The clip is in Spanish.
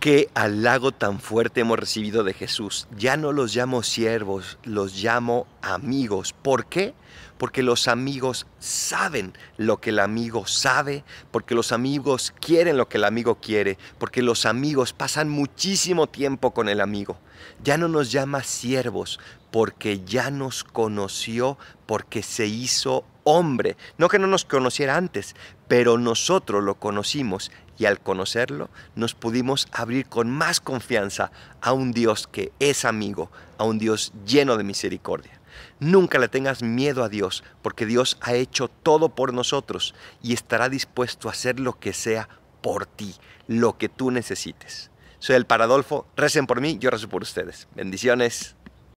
Qué halago tan fuerte hemos recibido de Jesús. Ya no los llamo siervos, los llamo amigos. ¿Por qué? Porque los amigos saben lo que el amigo sabe, porque los amigos quieren lo que el amigo quiere, porque los amigos pasan muchísimo tiempo con el amigo. Ya no nos llama siervos, porque ya nos conoció, porque se hizo hombre, no que no nos conociera antes, pero nosotros lo conocimos y al conocerlo nos pudimos abrir con más confianza a un Dios que es amigo, a un Dios lleno de misericordia. Nunca le tengas miedo a Dios, porque Dios ha hecho todo por nosotros y estará dispuesto a hacer lo que sea por ti, lo que tú necesites. Soy el Paradolfo, recen por mí, yo rezo por ustedes. Bendiciones.